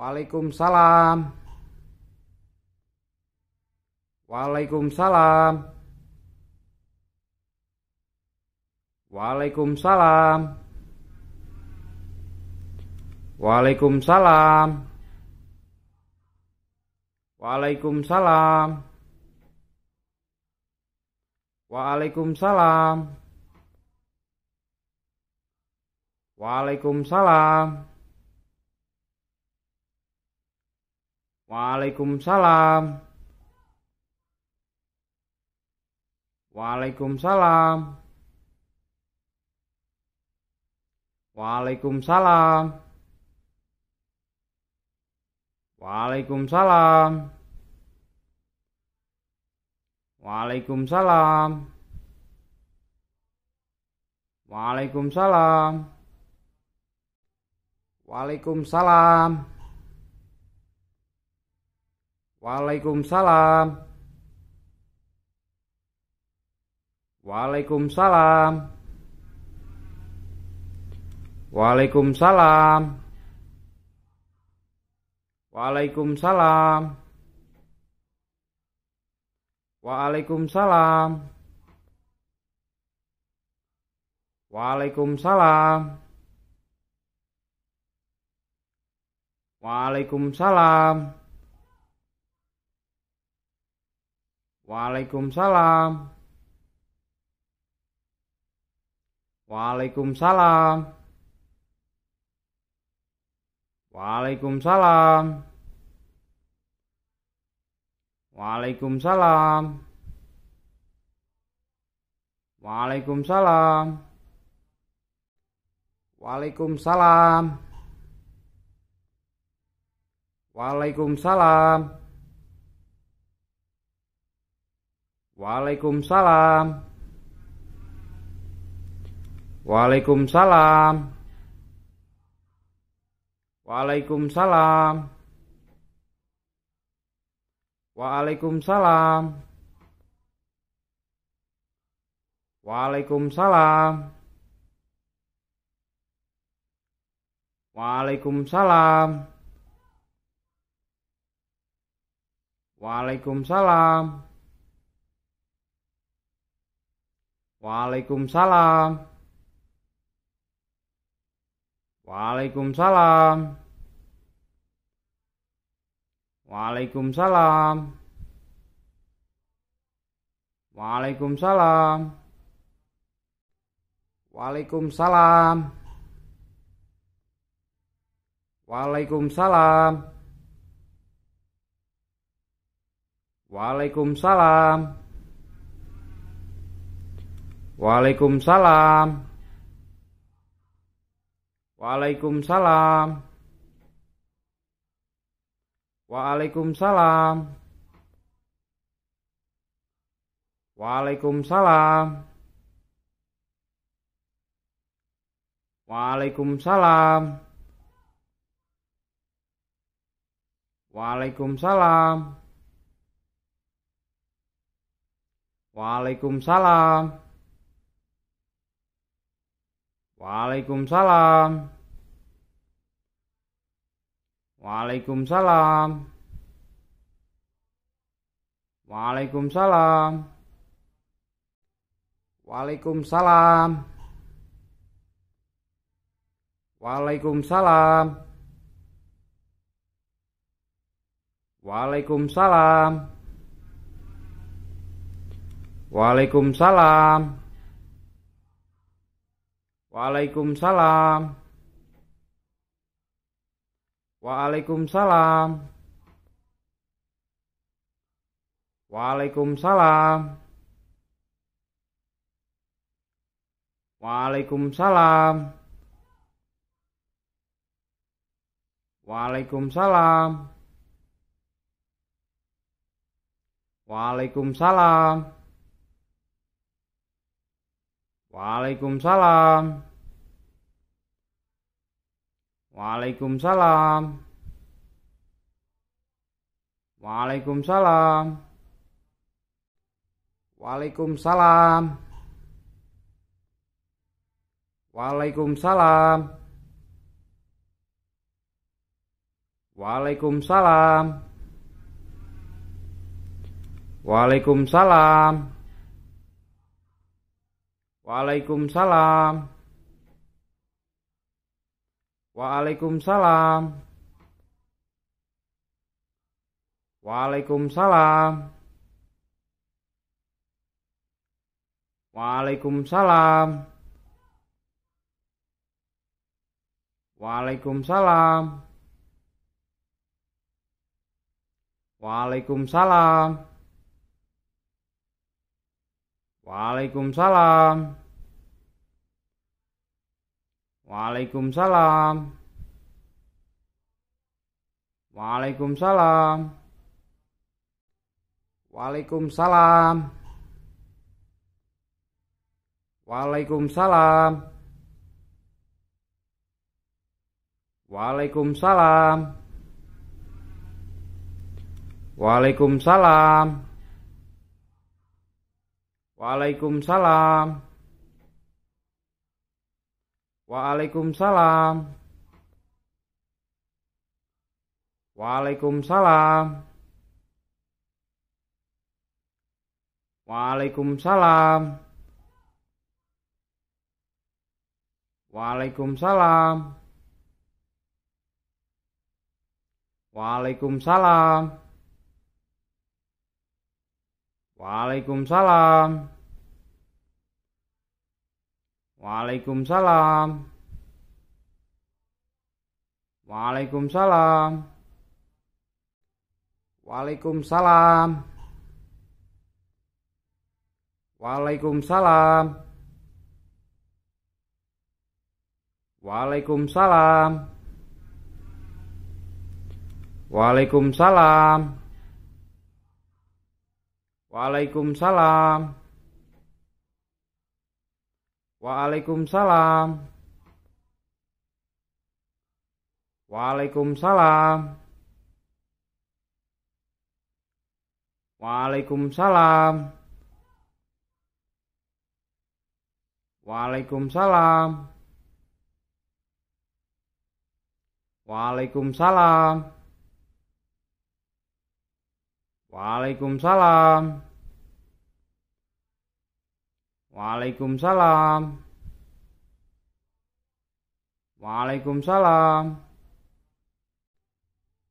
Waalaikumsalam. Waalaikumsalam. Waalaikumsalam. Waalaikumsalam. Waalaikumsalam. Waalaikumsalam. Waalaikumsalam. Waalaikumsalam. Waalaikumsalam. Waalaikumsalam. Waalaikumsalam. Waalaikumsalam. Waalaikumsalam. Waalaikumsalam. Waalaikumsalam. Waalaikumsalam. Waalaikumsalam. Waalaikumsalam. Waalaikumsalam. Waalaikumsalam. Waalaikumsalam. Waalaikumsalam. Waalaikumsalam. Waalaikumsalam. Waalaikumsalam. Waalaikumsalam. Waalaikumsalam. Waalaikumsalam. Waalaikumsalam. Waalaikumsalam. Waalaikumsalam. Waalaikumsalam. Waalaikumsalam. Waalaikumsalam. Waalaikumsalam. Waalaikumsalam. Waalaikumsalam. Waalaikumsalam. Waalaikumsalam. Waalaikumsalam. Waalaikumsalam. Waalaikumsalam. Waalaikumsalam. Waalaikumsalam. Waalaikumsalam. Waalaikumsalam. Waalaikumsalam. Waalaikumsalam. Waalaikumsalam. Waalaikumsalam. Waalaikumsalam. Waalaikumsalam. Waalaikumsalam. Waalaikumsalam. Waalaikumsalam. Waalaikumsalam. Waalaikumsalam. Waalaikumsalam. Waalaikumsalam. Waalaikumsalam. Waalaikumsalam. Waalaikumsalam. Waalaikumsalam. Waalaikumsalam. Waalaikumsalam. Waalaikumsalam. Waalaikumsalam. Waalaikumsalam. Waalaikumsalam. Waalaikumsalam. Waalaikumsalam. Waalaikumsalam. Waalaikumsalam. Waalaikumsalam. Waalaikumsalam. Waalaikumsalam. Waalaikumsalam. Waalaikumsalam. Waalaikumsalam. Waalaikumsalam. Waalaikumsalam. Waalaikumsalam. Waalaikumsalam. Waalaikumsalam. Waalaikumsalam. Waalaikumsalam. Waalaikumsalam. Waalaikumsalam. Waalaikumsalam. Waalaikumsalam. Waalaikumsalam. Waalaikumsalam. Waalaikumsalam. Waalaikumsalam. Waalaikumsalam. Waalaikumsalam. Waalaikumsalam. Waalaikumsalam. Waalaikumsalam. Waalaikumsalam. Waalaikumsalam. Waalaikumsalam. Waalaikumsalam. Waalaikumsalam. Waalaikumsalam. Waalaikumsalam. Waalaikumsalam. Waalaikumsalam.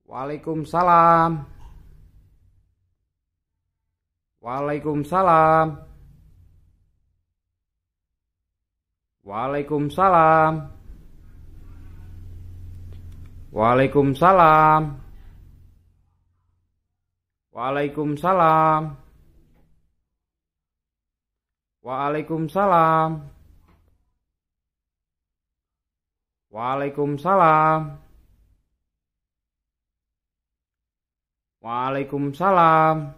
Waalaikumsalam. Waalaikumsalam. Waalaikumsalam. Waalaikumsalam. Waalaikumsalam. Waalaikumsalam. Waalaikumsalam. Waalaikumsalam.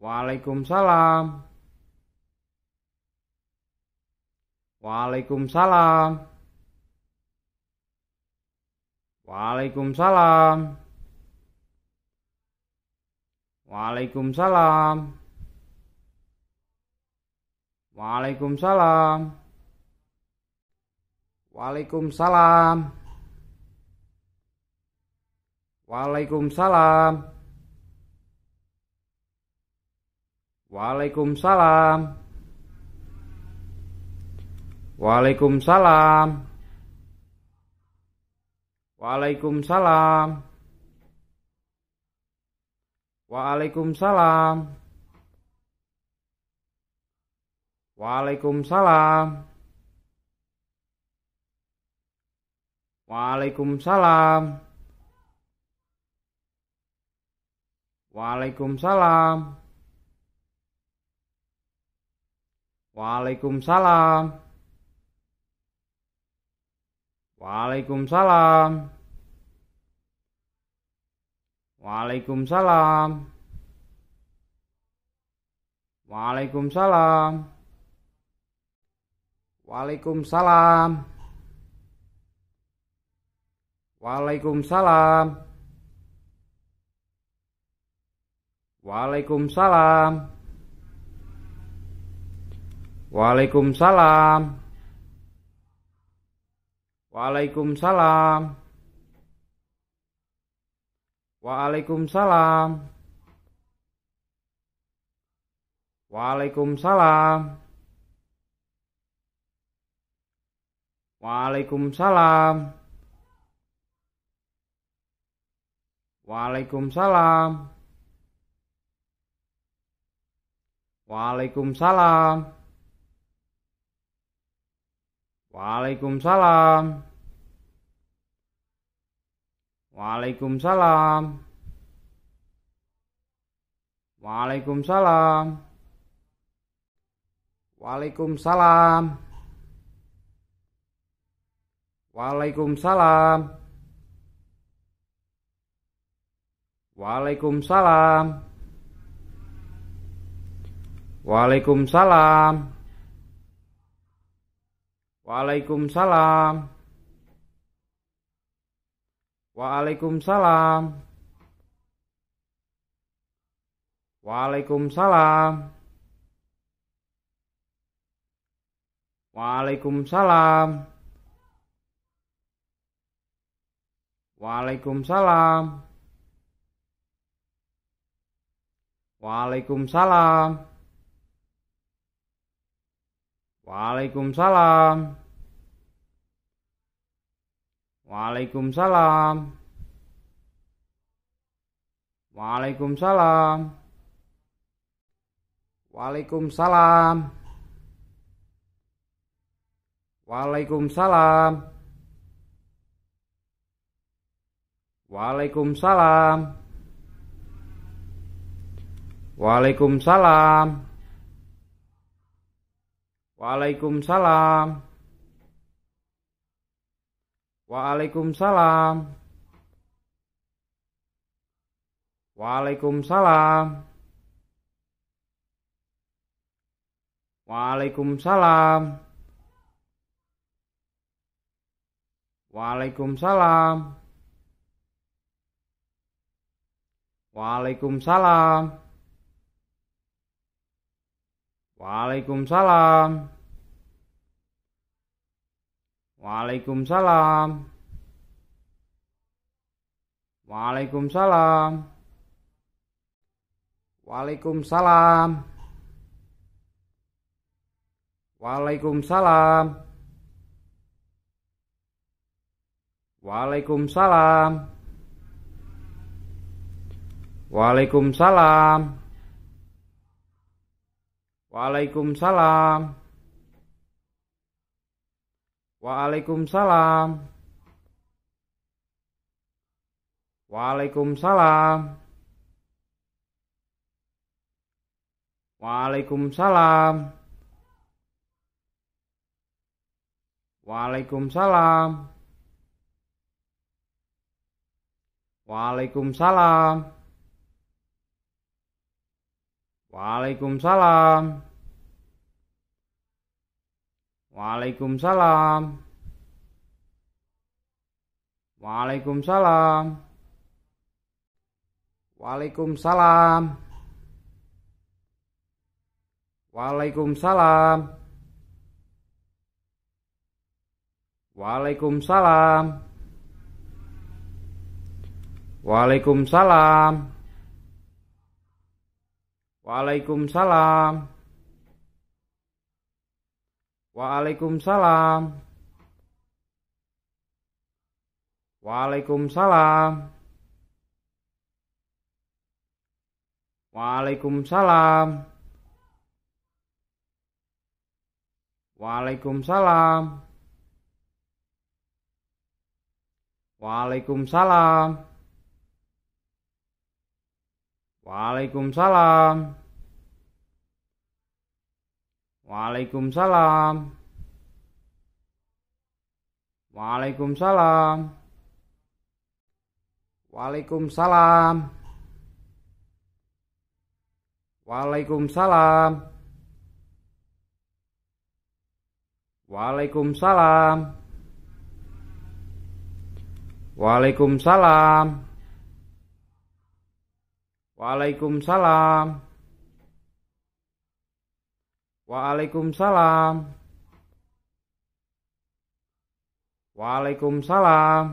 Waalaikumsalam. Waalaikumsalam. Waalaikumsalam. Waalaikumsalam. Waalaikumsalam. Waalaikumsalam. Waalaikumsalam. Waalaikumsalam. Waalaikumsalam. Waalaikumsalam. Waalaikumsalam. Waalaikumsalam. Waalaikumsalam. Waalaikumsalam. Waalaikumsalam. Waalaikumsalam. Waalaikumsalam. Waalaikumsalam. Waalaikumsalam. Waalaikumsalam. Waalaikumsalam. Waalaikumsalam. Waalaikumsalam. Waalaikumsalam. Waalaikumsalam. Waalaikumsalam. Waalaikumsalam. Waalaikumsalam. Waalaikumsalam. Waalaikumsalam. Waalaikumsalam. Waalaikumsalam. Waalaikumsalam. Waalaikumsalam. Waalaikumsalam. Waalaikumsalam. Waalaikumsalam. Waalaikumsalam. Waalaikumsalam. Waalaikumsalam. Waalaikumsalam. Waalaikumsalam. Waalaikumsalam. Waalaikumsalam. Waalaikumsalam. Waalaikumsalam. Waalaikumsalam. Waalaikumsalam. Waalaikumsalam. Waalaikumsalam. Waalaikumsalam. Waalaikumsalam. Waalaikumsalam. Waalaikumsalam. Waalaikumsalam. Waalaikumsalam. Waalaikumsalam. Waalaikumsalam. Waalaikumsalam. Waalaikumsalam. Waalaikumsalam. Waalaikumsalam. Waalaikumsalam. Waalaikumsalam. Waalaikumsalam. Waalaikumsalam. Waalaikumsalam. Waalaikumsalam. Waalaikumsalam. Waalaikumsalam. Waalaikumsalam. Waalaikumsalam. Waalaikumsalam. Waalaikumsalam. Waalaikumsalam. Waalaikumsalam. Waalaikumsalam. Waalaikumsalam. Waalaikumsalam. Waalaikumsalam. Waalaikumsalam. Waalaikumsalam. Waalaikumsalam. Waalaikumsalam. Waalaikumsalam. Waalaikumsalam. Waalaikumsalam. Waalaikumsalam. Waalaikumsalam. Waalaikumsalam. Waalaikumsalam. Waalaikumsalam.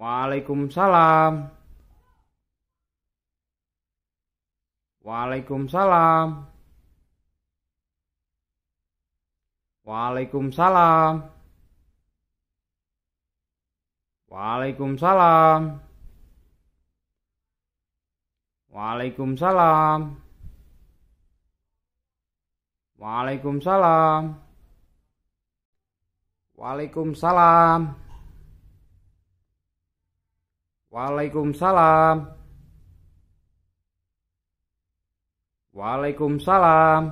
Waalaikumsalam. Waalaikumsalam. Waalaikumsalam. Waalaikumsalam. Waalaikumsalam. Waalaikumsalam. Waalaikumsalam. Waalaikumsalam. Waalaikumsalam.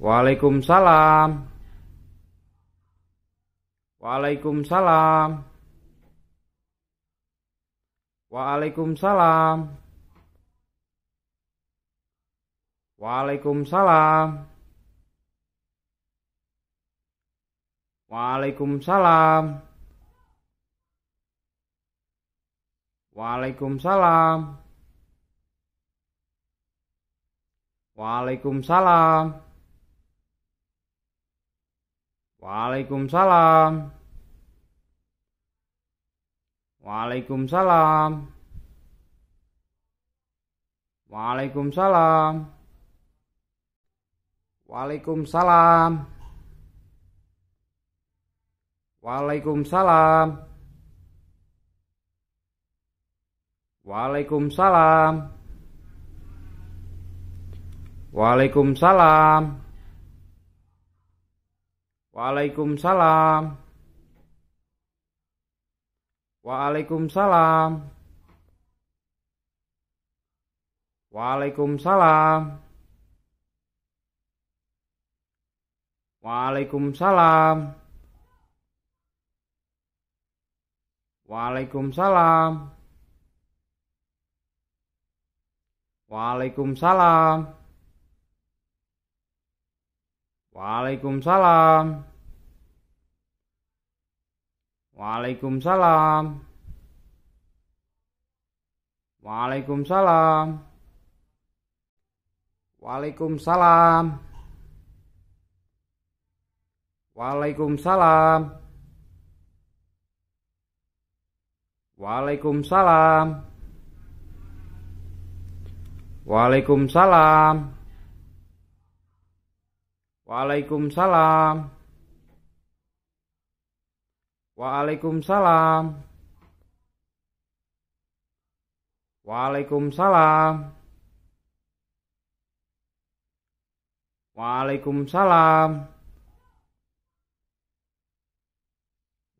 Waalaikumsalam. Waalaikumsalam. Waalaikumsalam. Waalaikumsalam. Waalaikumsalam. Waalaikumsalam. Waalaikumsalam. Waalaikumsalam. Waalaikumsalam. Waalaikumsalam. Waalaikumsalam. Waalaikumsalam. Waalaikumsalam. Waalaikumsalam. Waalaikumsalam. Waalaikumsalam. Waalaikumsalam. Waalaikumsalam. Waalaikumsalam. Waalaikumsalam. Waalaikumsalam. Waalaikumsalam. Waalaikumsalam. Waalaikumsalam. Waalaikumsalam. Waalaikumsalam. Waalaikumsalam. Waalaikumsalam. Waalaikumsalam. Waalaikumsalam. Waalaikumsalam. Waalaikumsalam.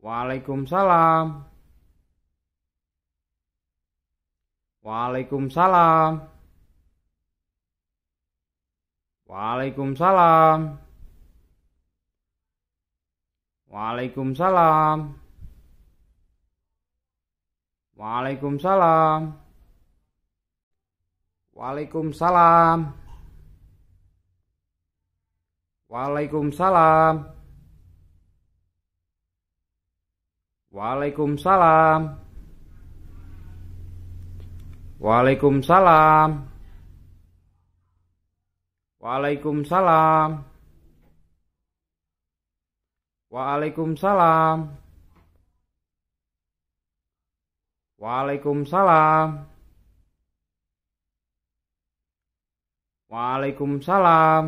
Waalaikumsalam. Waalaikumsalam. Waalaikumsalam. Waalaikumsalam. Waalaikumsalam. Waalaikumsalam. Waalaikumsalam. Waalaikumsalam. Waalaikumsalam. Waalaikumsalam. Waalaikumsalam. Waalaikumsalam. Waalaikumsalam.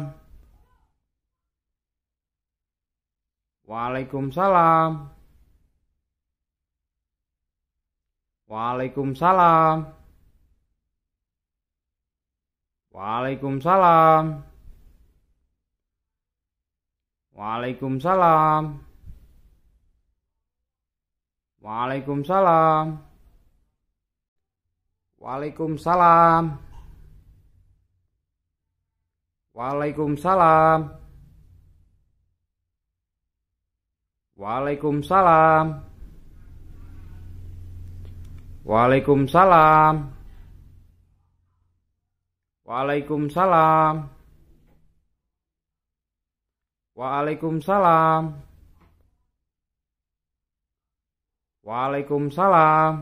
Waalaikumsalam. Waalaikumsalam. Waalaikumsalam. Waalaikumsalam. Waalaikumsalam. Waalaikumsalam. Waalaikumsalam. Waalaikumsalam. Waalaikumsalam. Waalaikumsalam. Waalaikumsalam. Waalaikumsalam. Waalaikumsalam.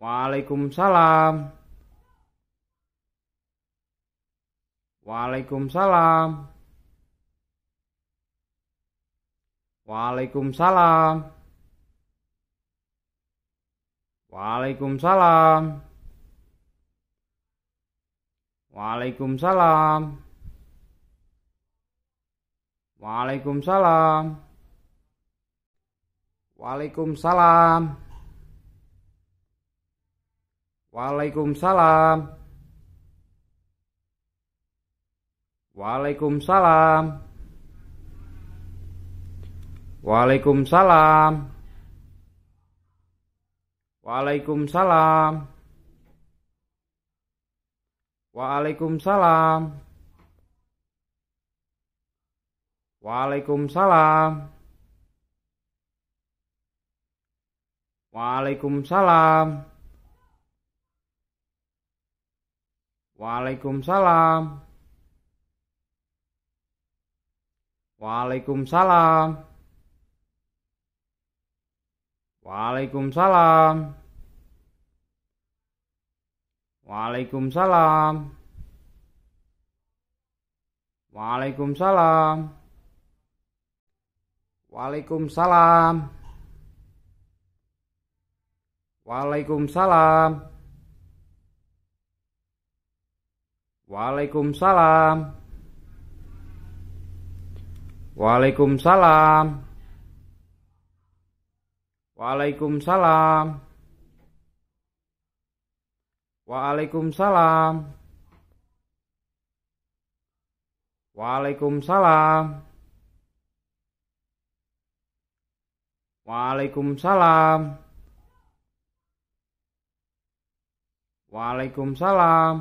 Waalaikumsalam. Waalaikumsalam. Waalaikumsalam. Waalaikumsalam. Waalaikumsalam. Waalaikumsalam. Waalaikumsalam. Waalaikumsalam. Waalaikumsalam. Waalaikumsalam. Waalaikumsalam. Waalaikumsalam. Waalaikumsalam. Waalaikumsalam. Waalaikumsalam. Waalaikumsalam. Waalaikumsalam. Waalaikumsalam. Waalaikumsalam. Waalaikumsalam. Waalaikumsalam. Waalaikumsalam. Waalaikumsalam. Waalaikumsalam. Waalaikumsalam. Waalaikumsalam. Waalaikumsalam. Waalaikumsalam.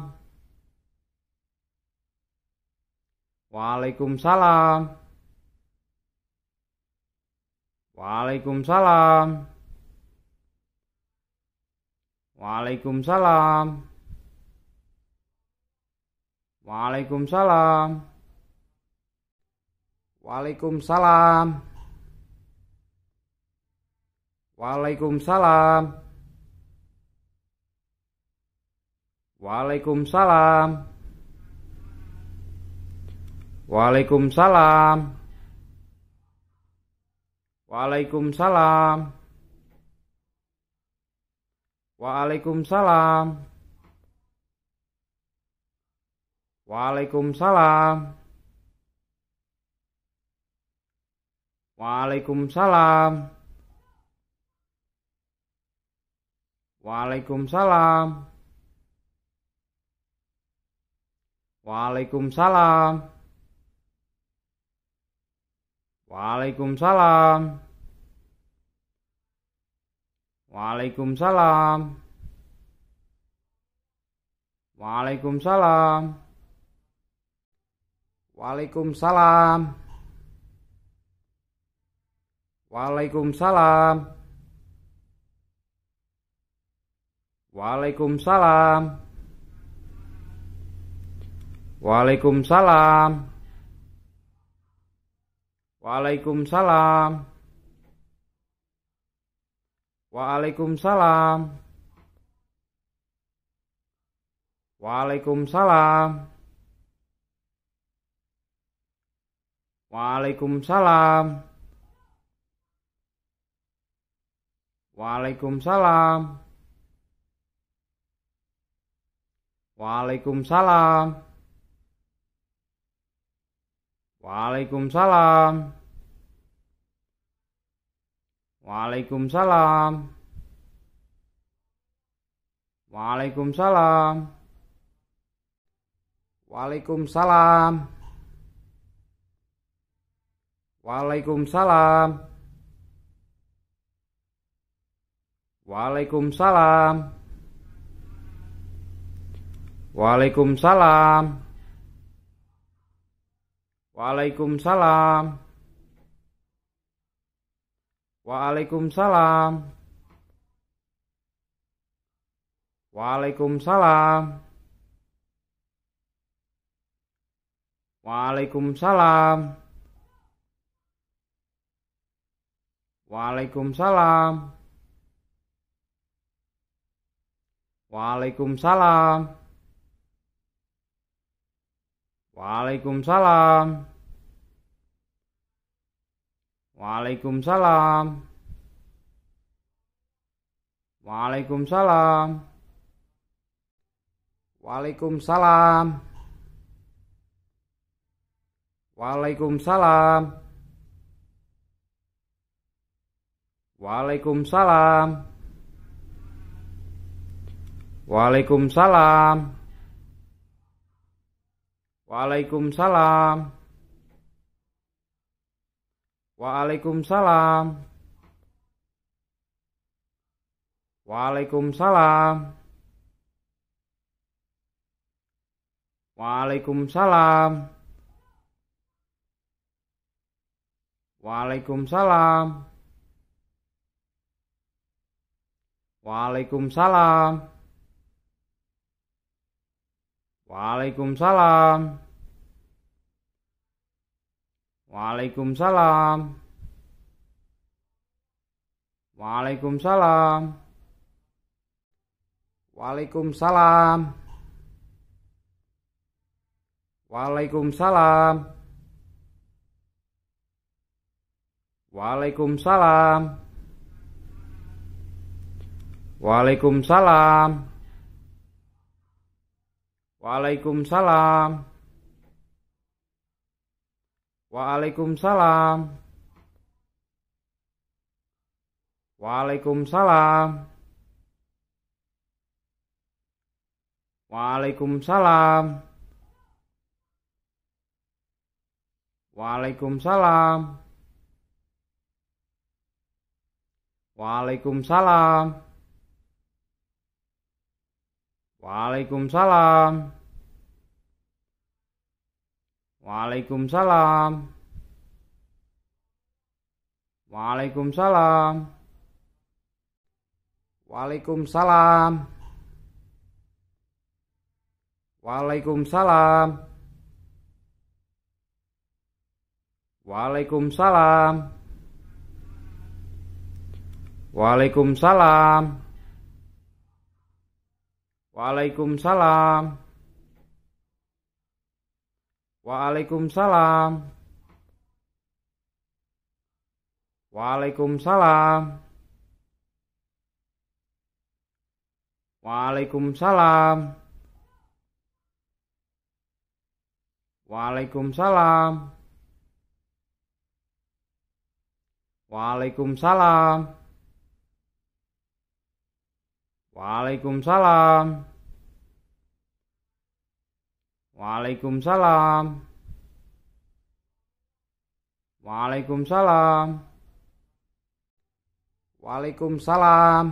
Waalaikumsalam. Waalaikumsalam. Waalaikumsalam. Waalaikumsalam. Waalaikumsalam. Waalaikumsalam. Waalaikumsalam. Waalaikumsalam. Waalaikumsalam. Waalaikumsalam. Waalaikumsalam. Waalaikumsalam. Waalaikumsalam. Waalaikumsalam. Waalaikumsalam. Waalaikumsalam. Waalaikumsalam. Waalaikumsalam. Waalaikumsalam. Waalaikumsalam. Waalaikumsalam. Waalaikumsalam. Waalaikumsalam. Waalaikumsalam. Waalaikumsalam. Waalaikumsalam. Waalaikumsalam. Waalaikumsalam. Waalaikumsalam. Waalaikumsalam. Waalaikumsalam. Waalaikumsalam. Waalaikumsalam. Waalaikumsalam. Waalaikumsalam. Waalaikumsalam. Waalaikumsalam. Waalaikumsalam. Waalaikumsalam. Waalaikumsalam. Waalaikumsalam. Waalaikumsalam. Waalaikumsalam. Waalaikumsalam. Waalaikumsalam. Waalaikumsalam. Waalaikumsalam. Waalaikumsalam. Waalaikumsalam. Waalaikumsalam. Waalaikumsalam. Waalaikumsalam. Waalaikumsalam. Waalaikumsalam. Waalaikumsalam. Waalaikumsalam. Waalaikumsalam. Waalaikumsalam. Waalaikumsalam. Waalaikumsalam. Waalaikumsalam. Waalaikumsalam. Waalaikumsalam. Waalaikumsalam. Waalaikumsalam. Waalaikumsalam. Waalaikumsalam. Waalaikumsalam. Waalaikumsalam. Waalaikumsalam. Waalaikumsalam. Waalaikumsalam. Waalaikumsalam. Waalaikumsalam. Waalaikumsalam. Waalaikumsalam. Waalaikumsalam. Waalaikumsalam. Waalaikumsalam. Waalaikumsalam. Waalaikumsalam. Waalaikumsalam. Waalaikumsalam. Waalaikumsalam.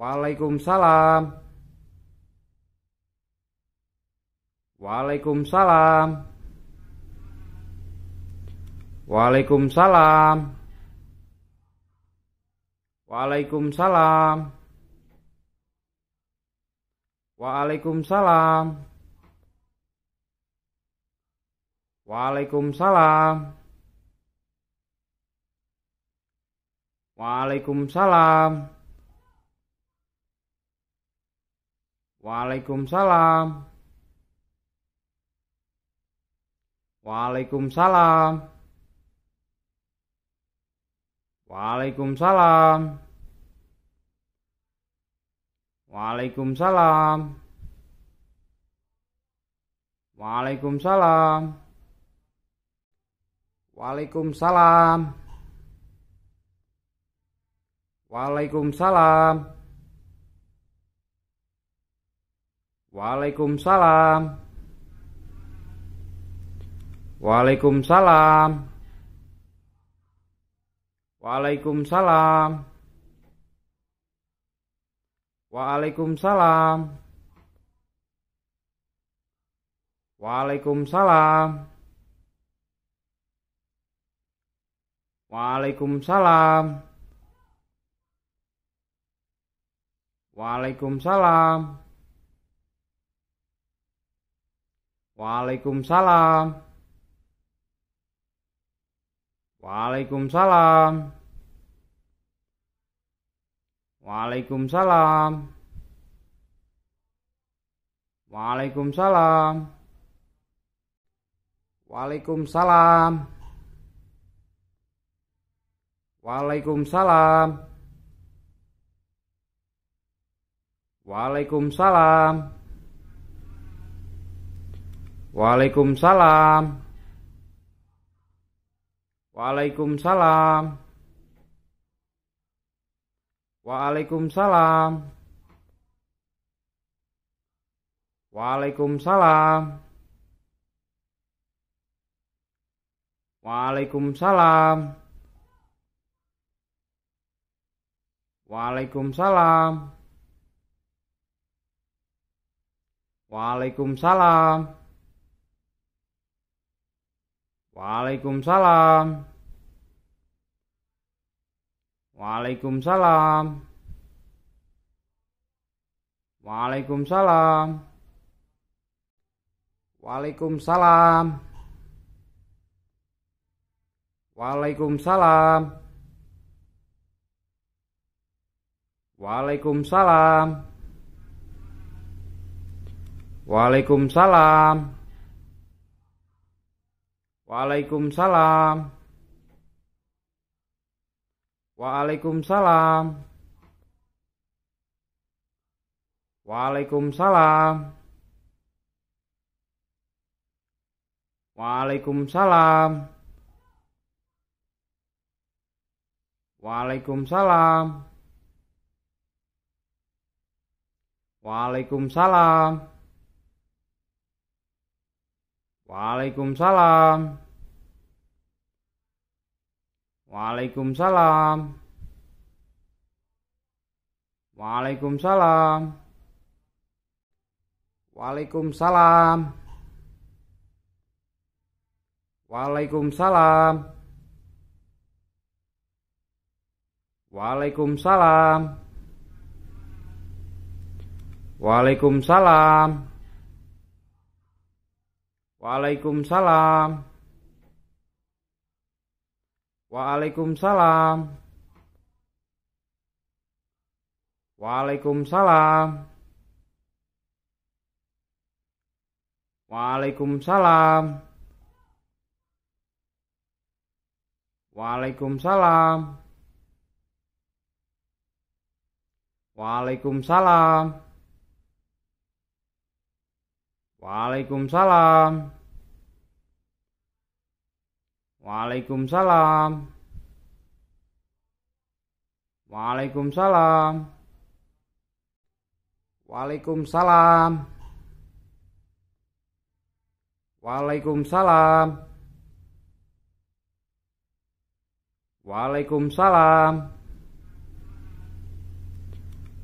Waalaikumsalam. Waalaikumsalam. Waalaikumsalam. Waalaikumsalam. Waalaikumsalam. Waalaikumsalam. Waalaikumsalam. Waalaikumsalam. Waalaikumsalam. Waalaikumsalam. Waalaikumsalam. Waalaikumsalam. Waalaikumsalam. Waalaikumsalam. Waalaikumsalam. Waalaikumsalam. Waalaikumsalam. Waalaikumsalam. Waalaikumsalam. Waalaikumsalam. Waalaikumsalam. Waalaikumsalam. Waalaikumsalam. Waalaikumsalam. Waalaikumsalam. Waalaikumsalam. Waalaikumsalam. Waalaikumsalam. Waalaikumsalam. Waalaikumsalam. Waalaikumsalam. Waalaikumsalam. Waalaikumsalam. Waalaikumsalam. Waalaikumsalam. Waalaikumsalam. Waalaikumsalam. Waalaikumsalam. Waalaikumsalam. Waalaikumsalam. Waalaikumsalam. Waalaikumsalam. Waalaikumsalam. Waalaikumsalam. Waalaikumsalam. Waalaikumsalam. Waalaikumsalam. Waalaikumsalam. Waalaikumsalam. Waalaikumsalam. Waalaikumsalam. Waalaikumsalam. Waalaikumsalam. Waalaikumsalam. Waalaikumsalam. Waalaikumsalam. Waalaikumsalam. Waalaikumsalam. Waalaikumsalam. Waalaikumsalam. Waalaikumsalam. Waalaikumsalam. Waalaikumsalam. Waalaikumsalam. Waalaikumsalam. Waalaikumsalam. Waalaikumsalam. Waalaikumsalam. Waalaikumsalam.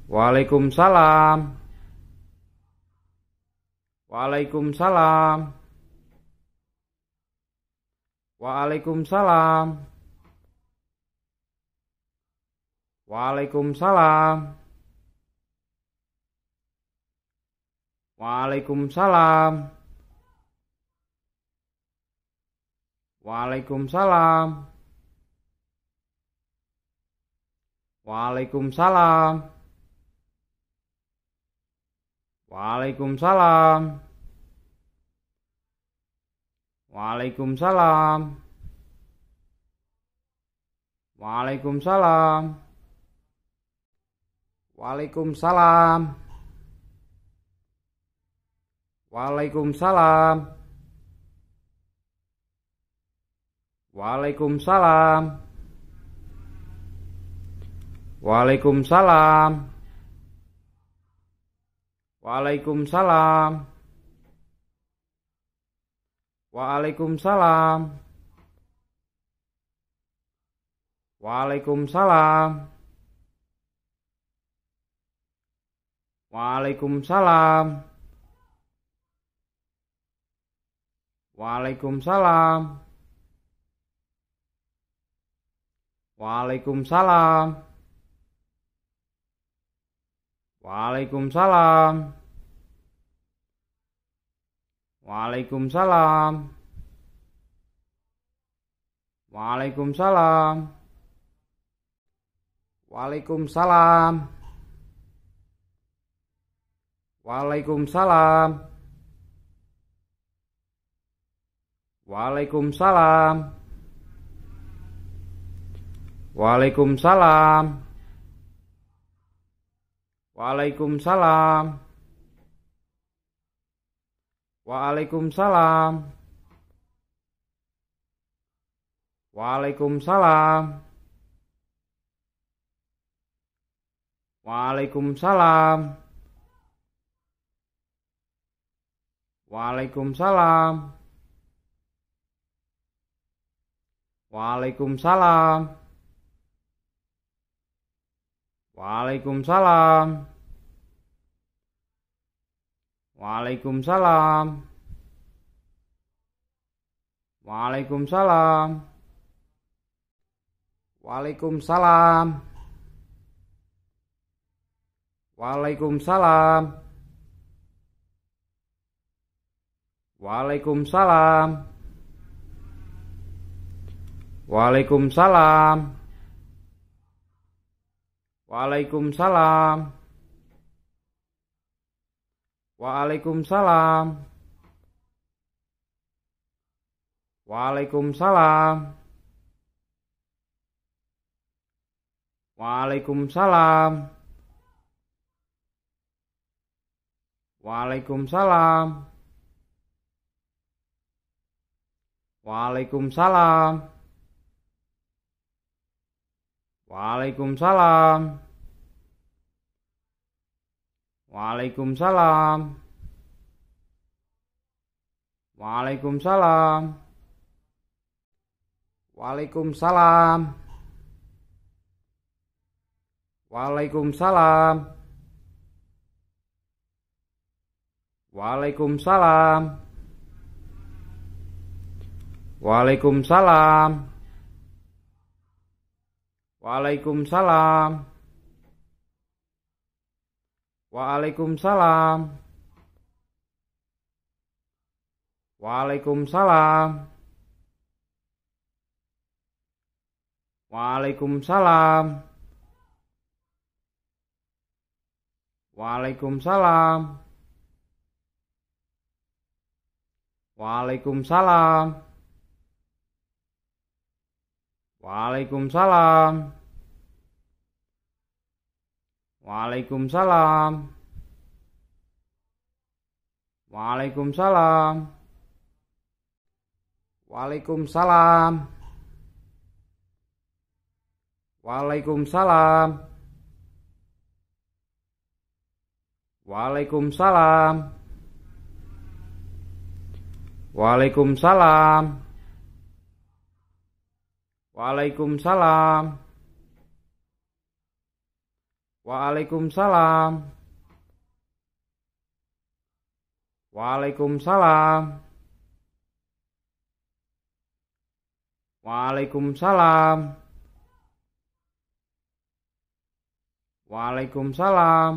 Waalaikumsalam. Waalaikumsalam. Waalaikumsalam. Waalaikumsalam. Waalaikumsalam. Waalaikumsalam. Waalaikumsalam. Waalaikumsalam. Waalaikumsalam. Waalaikumsalam. Waalaikumsalam. Waalaikumsalam. Waalaikumsalam. Waalaikumsalam. Waalaikumsalam. Waalaikumsalam. Waalaikumsalam. Waalaikumsalam. Waalaikumsalam. Waalaikumsalam. Waalaikumsalam. Waalaikumsalam. Waalaikumsalam. Waalaikumsalam. Waalaikumsalam. Waalaikumsalam. Waalaikumsalam. Waalaikumsalam. Waalaikumsalam. Waalaikumsalam. Waalaikumsalam. Waalaikumsalam. Waalaikumsalam. Waalaikumsalam. Waalaikumsalam. Waalaikumsalam. Waalaikumsalam. Waalaikumsalam. Waalaikumsalam. Waalaikumsalam. Waalaikumsalam. Waalaikumsalam. Waalaikumsalam. Waalaikumsalam. Waalaikumsalam. Waalaikumsalam. Waalaikumsalam. Waalaikumsalam. Waalaikumsalam. Waalaikumsalam. Waalaikumsalam. Waalaikumsalam. Waalaikumsalam. Waalaikumsalam. Waalaikumsalam. Waalaikumsalam. Waalaikumsalam. Waalaikumsalam. Waalaikumsalam. Waalaikumsalam. Waalaikumsalam. Waalaikumsalam. Waalaikumsalam. Waalaikumsalam. Waalaikumsalam. Waalaikumsalam. Waalaikumsalam. Waalaikumsalam. Waalaikumsalam. Waalaikumsalam. Waalaikumsalam. Waalaikumsalam. Waalaikumsalam.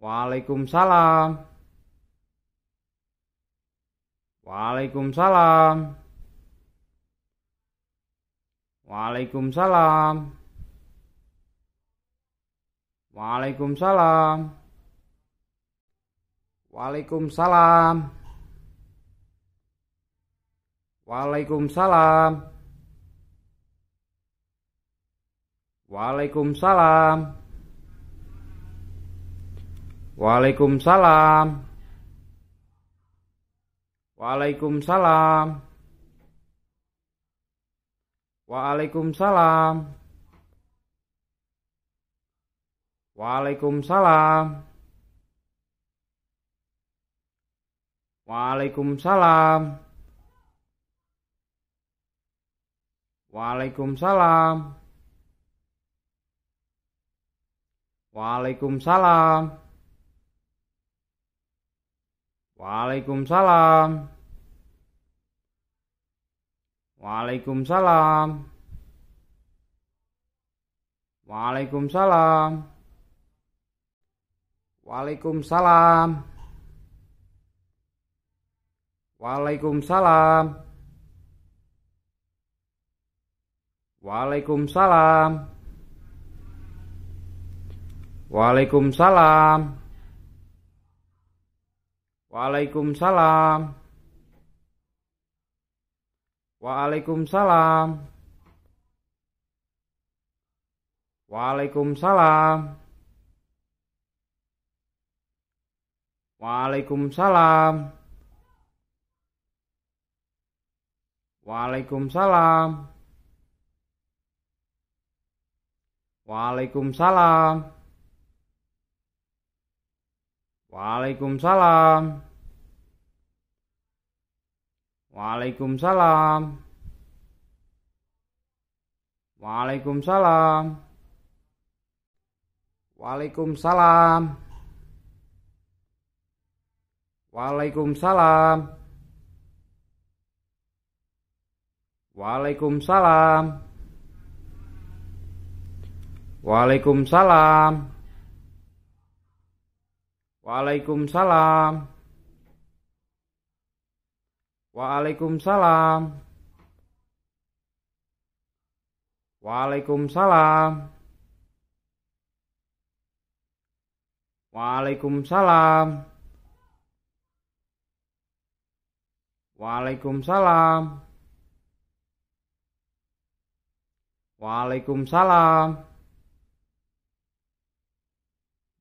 Waalaikumsalam. Waalaikumsalam. Waalaikumsalam. Waalaikumsalam. Waalaikumsalam. Waalaikumsalam. Waalaikumsalam. Waalaikumsalam. Waalaikumsalam. Waalaikumsalam. Waalaikumsalam. Waalaikumsalam. Waalaikumsalam. Waalaikumsalam. Waalaikumsalam. Waalaikumsalam. Waalaikumsalam. Waalaikumsalam. Waalaikumsalam. Waalaikumsalam. Waalaikumsalam. Waalaikumsalam. Waalaikumsalam. Waalaikumsalam. Waalaikumsalam. Waalaikumsalam. Waalaikumsalam. Waalaikumsalam. Waalaikumsalam. Waalaikumsalam. Waalaikumsalam. Waalaikumsalam. Waalaikumsalam. Waalaikumsalam. Waalaikumsalam. Waalaikumsalam. Waalaikumsalam. Waalaikumsalam. Waalaikumsalam. Waalaikumsalam. Waalaikumsalam.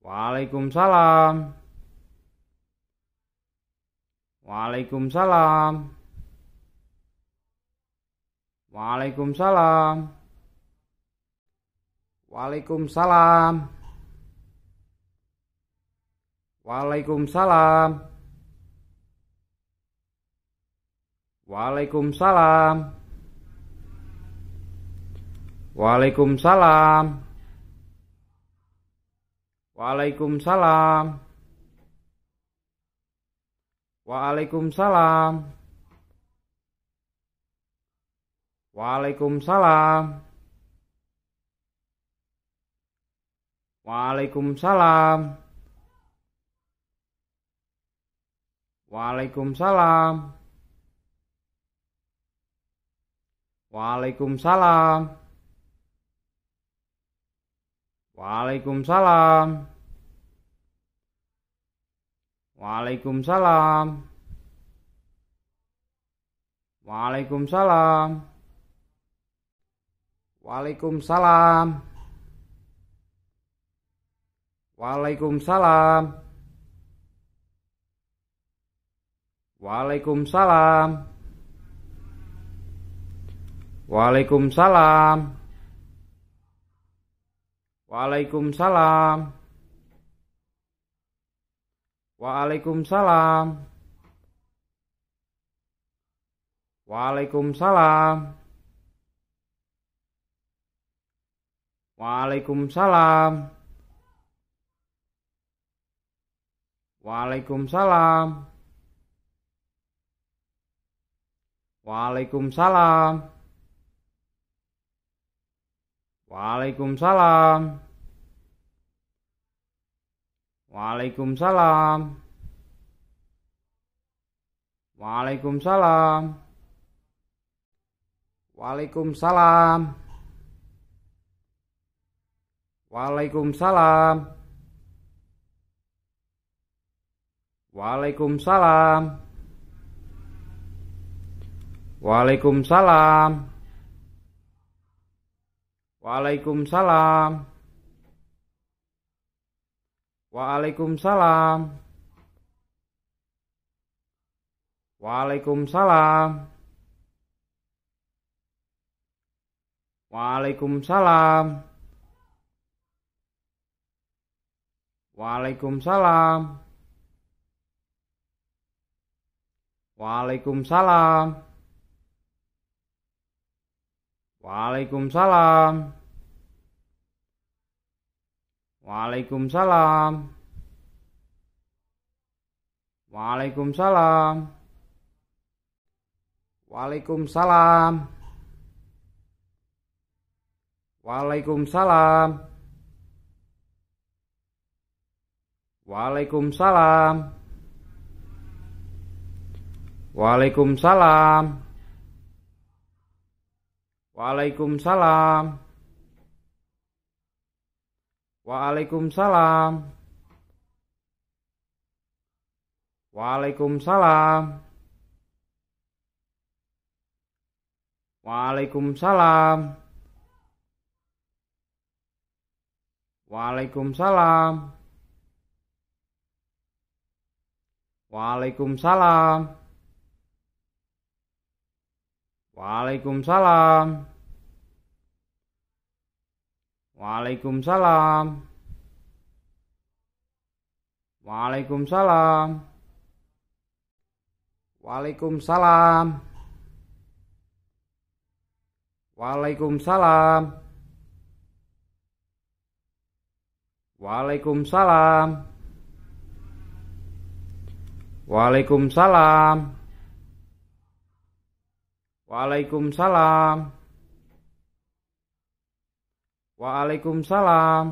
Waalaikumsalam. Waalaikumsalam. Waalaikumsalam. Waalaikumsalam. Waalaikumsalam. Waalaikumsalam. Waalaikumsalam. Waalaikumsalam. Waalaikumsalam. Waalaikumsalam. Waalaikumsalam. Waalaikumsalam. Waalaikumsalam. Waalaikumsalam. Waalaikumsalam. Waalaikumsalam. Waalaikumsalam. Waalaikumsalam. Waalaikumsalam. Waalaikumsalam. Waalaikumsalam. Waalaikumsalam. Waalaikumsalam. Waalaikumsalam. Waalaikumsalam. Waalaikumsalam. Waalaikumsalam. Waalaikumsalam. Waalaikumsalam. Waalaikumsalam. Waalaikumsalam. Waalaikumsalam. Waalaikumsalam. Waalaikumsalam. Waalaikumsalam. Waalaikumsalam. Waalaikumsalam. Waalaikumsalam. Waalaikumsalam. Waalaikumsalam. Waalaikumsalam. Waalaikumsalam. Waalaikumsalam. Waalaikumsalam. Waalaikumsalam. Waalaikumsalam. Waalaikumsalam. Waalaikumsalam. Waalaikumsalam. Waalaikumsalam. Waalaikumsalam. Waalaikumsalam. Waalaikumsalam. Waalaikumsalam. Waalaikumsalam. Waalaikumsalam. Waalaikumsalam. Waalaikumsalam. Waalaikumsalam. Waalaikumsalam. Waalaikumsalam. Waalaikumsalam. Waalaikumsalam. Waalaikumsalam.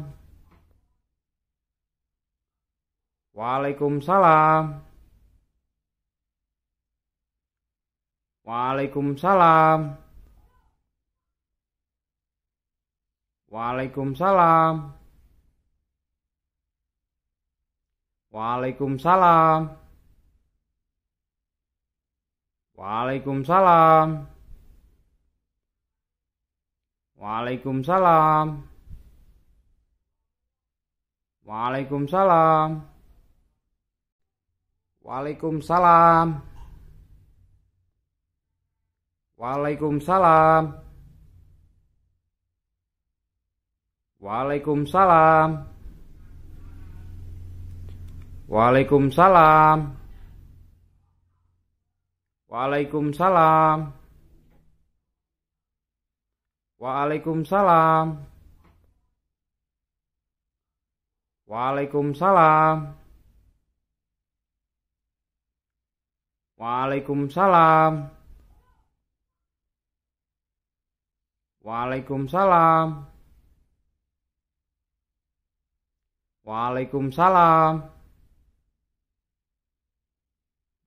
Waalaikumsalam. Waalaikumsalam. Waalaikumsalam. Waalaikumsalam. Waalaikumsalam. Waalaikumsalam. Waalaikumsalam. Waalaikumsalam. Waalaikumsalam. Waalaikumsalam. Waalaikumsalam. Waalaikumsalam. Waalaikumsalam. Waalaikumsalam. Waalaikumsalam. Waalaikumsalam. Waalaikumsalam.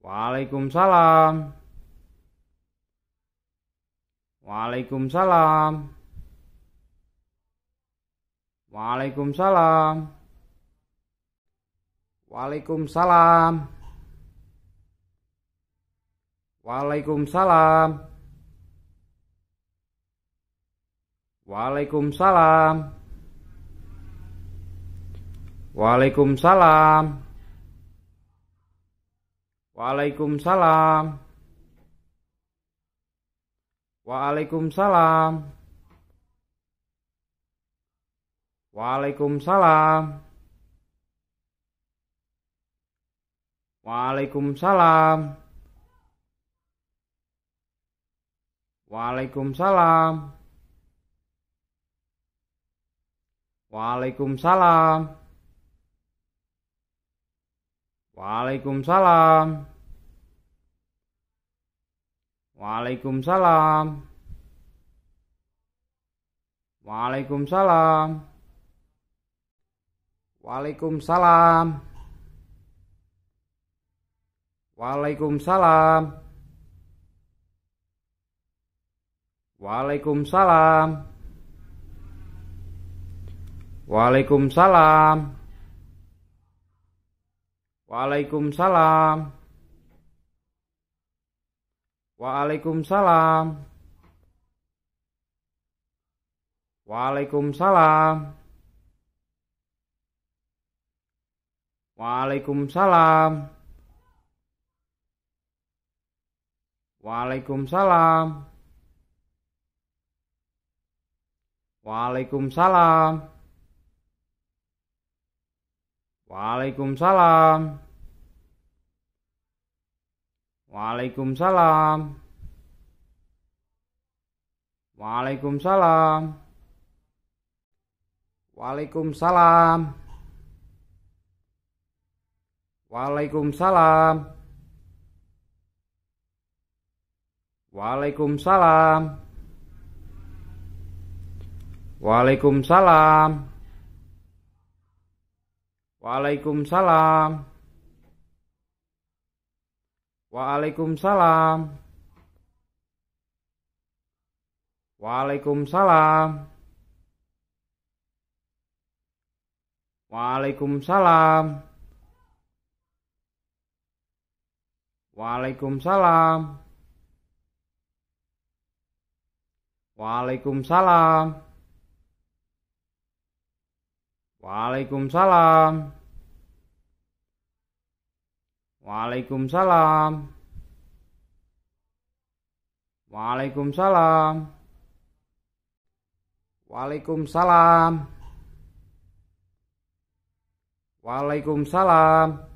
Waalaikumsalam. Waalaikumsalam. Waalaikumsalam. Waalaikumsalam. Waalaikumsalam. Waalaikumsalam. Waalaikumsalam. Waalaikumsalam. Waalaikumsalam. Waalaikumsalam. Waalaikumsalam. Waalaikumsalam. Waalaikumsalam. Waalaikumsalam. Waalaikumsalam. Waalaikumsalam. Waalaikumsalam. Waalaikumsalam. Waalaikumsalam. Waalaikumsalam. Waalaikumsalam. Waalaikumsalam. Waalaikumsalam. Waalaikumsalam. Waalaikumsalam. Waalaikumsalam. Waalaikumsalam. Waalaikumsalam. Waalaikumsalam. Waalaikumsalam. Waalaikumsalam. Waalaikumsalam. Waalaikumsalam. Waalaikumsalam. Waalaikumsalam. Waalaikumsalam. Waalaikumsalam. Waalaikumsalam. Waalaikumsalam. Waalaikumsalam. Waalaikumsalam. Waalaikumsalam. Waalaikumsalam. Waalaikumsalam.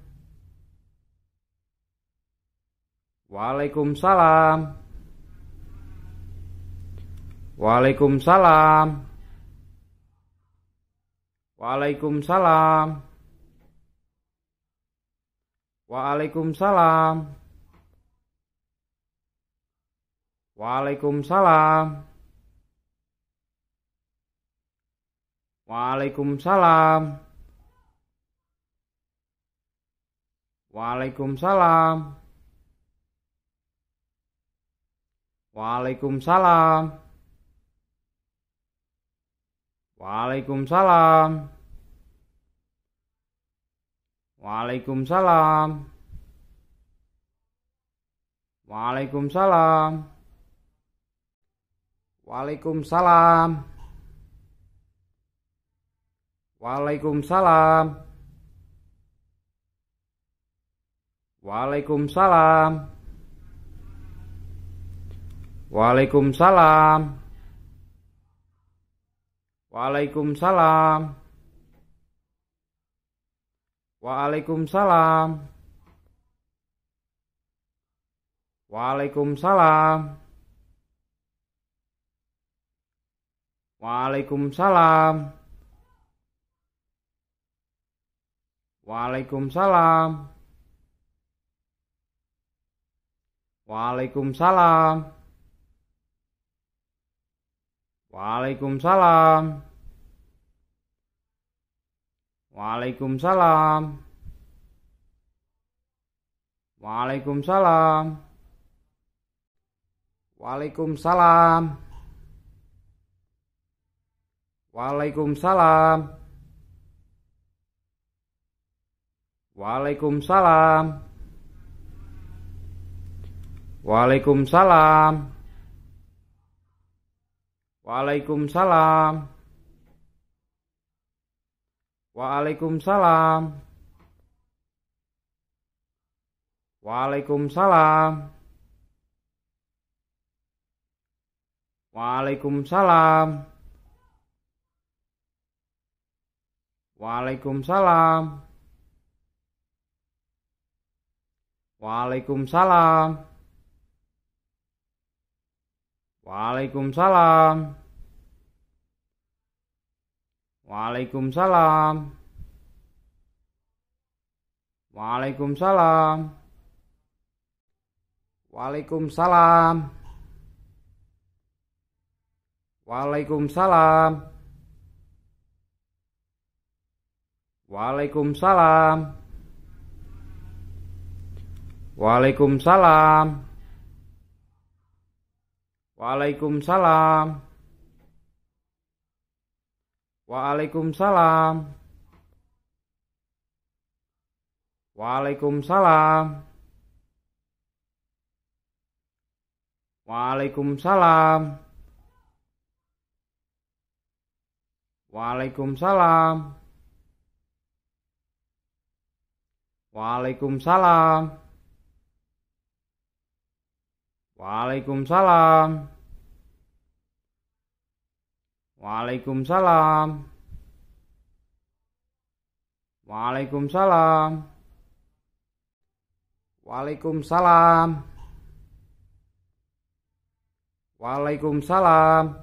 Waalaikumsalam. Waalaikumsalam. Waalaikumsalam. Waalaikumsalam. Waalaikumsalam. Waalaikumsalam. Waalaikumsalam. Waalaikumsalam. Waalaikumsalam. Waalaikumsalam. Waalaikumsalam. Waalaikumsalam. Waalaikumsalam. Waalaikumsalam. Waalaikumsalam. Waalaikumsalam. Waalaikumsalam. Waalaikumsalam. Waalaikumsalam. Waalaikumsalam. Waalaikumsalam. Waalaikumsalam. Waalaikumsalam. Waalaikumsalam. Waalaikumsalam. Waalaikumsalam. Waalaikumsalam. Waalaikumsalam. Waalaikumsalam. Waalaikumsalam. Waalaikumsalam. Waalaikumsalam. Waalaikumsalam. Waalaikumsalam. Waalaikumsalam. Waalaikumsalam. Waalaikumsalam. Waalaikumsalam. Waalaikumsalam. Waalaikumsalam. Waalaikumsalam. Waalaikumsalam. Waalaikumsalam. Waalaikumsalam. Waalaikumsalam. Waalaikumsalam. Waalaikumsalam. Waalaikumsalam. Waalaikumsalam. Waalaikumsalam. Waalaikumsalam. Waalaikumsalam. Waalaikumsalam. Waalaikumsalam.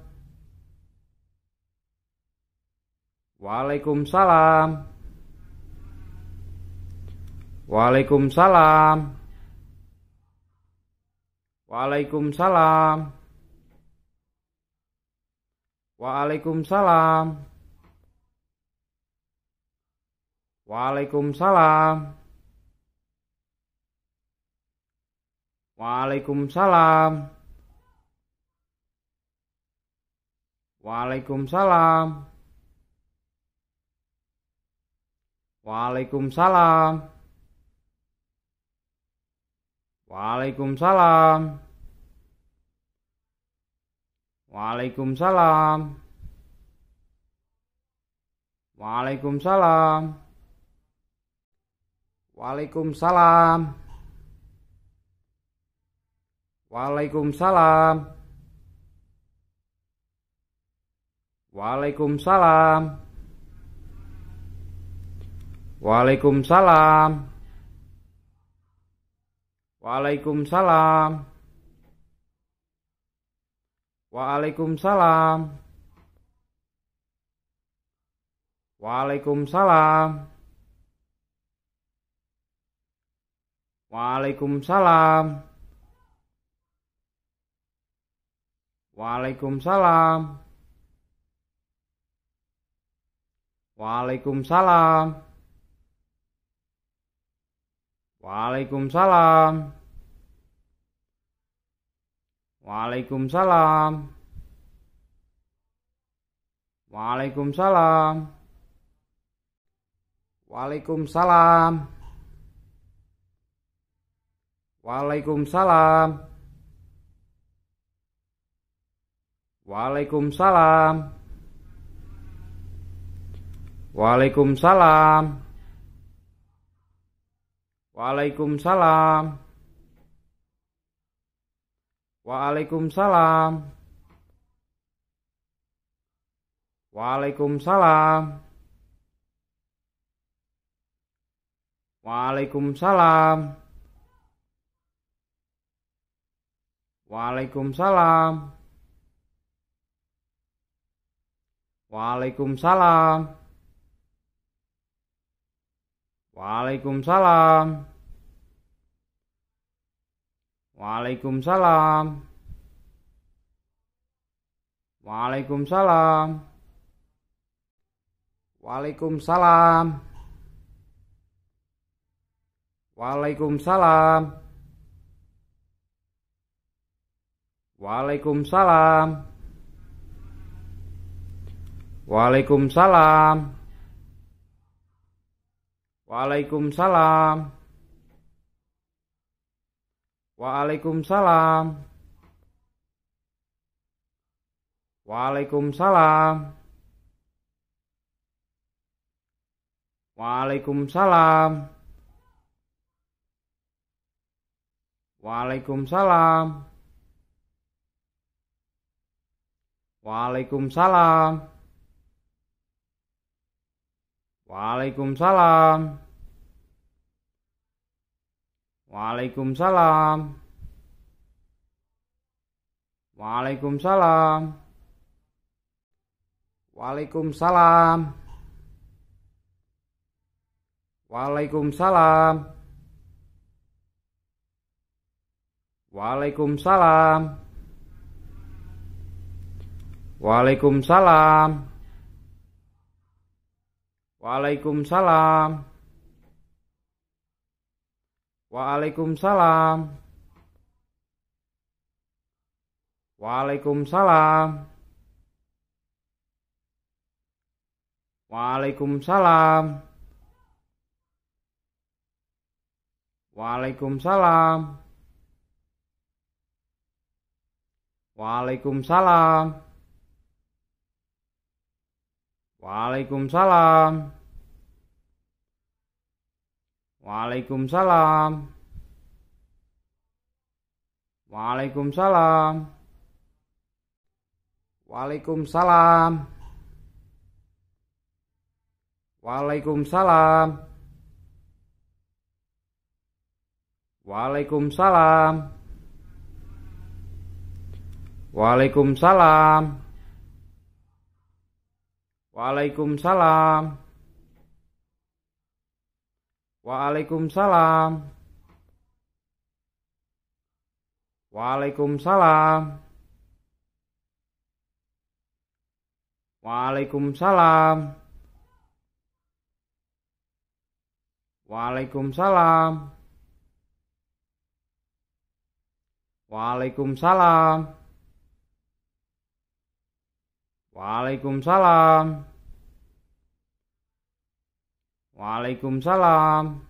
Waalaikumsalam. Waalaikumsalam. Waalaikumsalam. Waalaikumsalam. Waalaikumsalam. Waalaikumsalam. Waalaikumsalam. Waalaikumsalam. Waalaikumsalam. Waalaikumsalam. Waalaikumsalam. Waalaikumsalam. Waalaikumsalam. Waalaikumsalam. Waalaikumsalam. Waalaikumsalam. Waalaikumsalam. Waalaikumsalam. Waalaikumsalam. Waalaikumsalam. Waalaikumsalam. Waalaikumsalam. Waalaikumsalam. Waalaikumsalam. Waalaikumsalam. Waalaikumsalam. Waalaikumsalam. Waalaikumsalam. Waalaikumsalam. Waalaikumsalam. Waalaikumsalam. Waalaikumsalam. Waalaikumsalam. Waalaikumsalam. Waalaikumsalam. Waalaikumsalam. Waalaikumsalam. Waalaikumsalam. Waalaikumsalam. Waalaikumsalam. Waalaikumsalam. Waalaikumsalam. Waalaikumsalam. Waalaikumsalam. Waalaikumsalam. Waalaikumsalam. Waalaikumsalam. Waalaikumsalam. Waalaikumsalam. Waalaikumsalam. Waalaikumsalam. Waalaikumsalam. Waalaikumsalam. Waalaikumsalam. Waalaikumsalam. Waalaikumsalam. Waalaikumsalam. Waalaikumsalam. Waalaikumsalam. Waalaikumsalam. Waalaikumsalam. Waalaikumsalam. Waalaikumsalam. Waalaikumsalam. Waalaikumsalam. Waalaikumsalam. Waalaikumsalam. Waalaikumsalam. Waalaikumsalam. Waalaikumsalam. Waalaikumsalam. Waalaikumsalam. Waalaikumsalam. Waalaikumsalam. Waalaikumsalam. Waalaikumsalam. Waalaikumsalam. Waalaikumsalam. Waalaikumsalam.